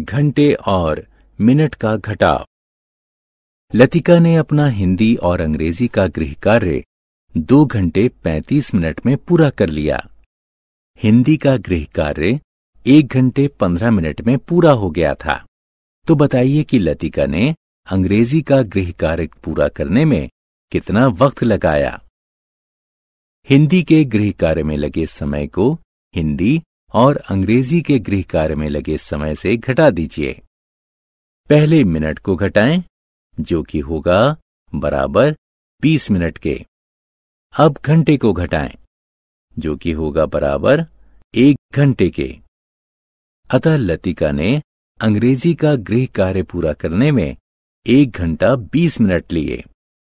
घंटे और मिनट का घटाव लतिका ने अपना हिंदी और अंग्रेजी का गृह कार्य दो घंटे पैंतीस मिनट में पूरा कर लिया हिंदी का गृह कार्य एक घंटे पंद्रह मिनट में पूरा हो गया था तो बताइए कि लतिका ने अंग्रेजी का गृह कार्य पूरा करने में कितना वक्त लगाया हिंदी के गृह कार्य में लगे समय को हिंदी और अंग्रेजी के गृह कार्य में लगे समय से घटा दीजिए पहले मिनट को घटाएं जो कि होगा बराबर 20 मिनट के अब घंटे को घटाएं जो कि होगा बराबर एक घंटे के अतः लतिका ने अंग्रेजी का गृह कार्य पूरा करने में एक घंटा 20 मिनट लिए